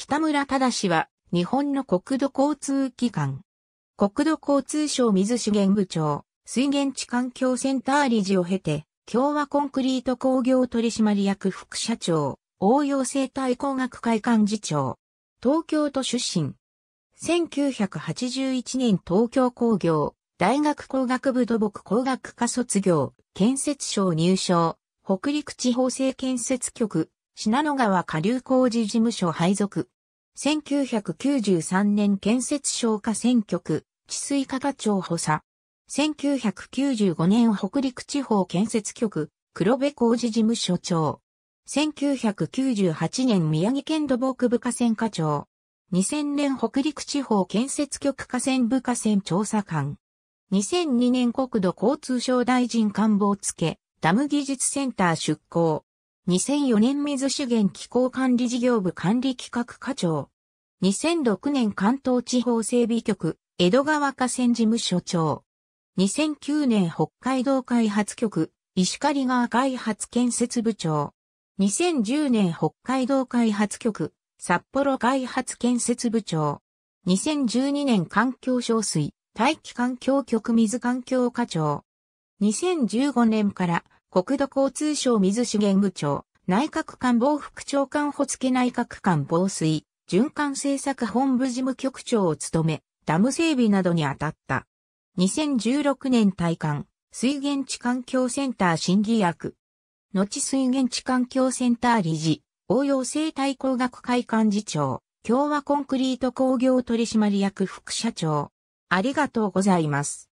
北村忠は、日本の国土交通機関。国土交通省水資源部長、水源地環境センター理事を経て、共和コンクリート工業取締役副社長、応用生態工学会幹事長。東京都出身。1981年東京工業、大学工学部土木工学科卒業、建設省入省、北陸地方政建設局、信濃川下流工事事務所配属。1993年建設省下選挙区、治水課課長補佐。1995年北陸地方建設局、黒部工事事務所長。1998年宮城県土木部河川課長。2000年北陸地方建設局河川部河川調査官。2002年国土交通省大臣官房付、ダム技術センター出向。2004年水資源気候管理事業部管理企画課長。2006年関東地方整備局、江戸川河川事務所長。2009年北海道開発局、石狩川開発建設部長。2010年北海道開発局、札幌開発建設部長。2012年環境省水、大気環境局水環境課長。2015年から国土交通省水資源部長、内閣官房副長官補付内閣官防水、循環政策本部事務局長を務め、ダム整備などに当たった。2016年退官、水源地環境センター審議役。後水源地環境センター理事、応用生態工学会幹事長、共和コンクリート工業取締役副社長。ありがとうございます。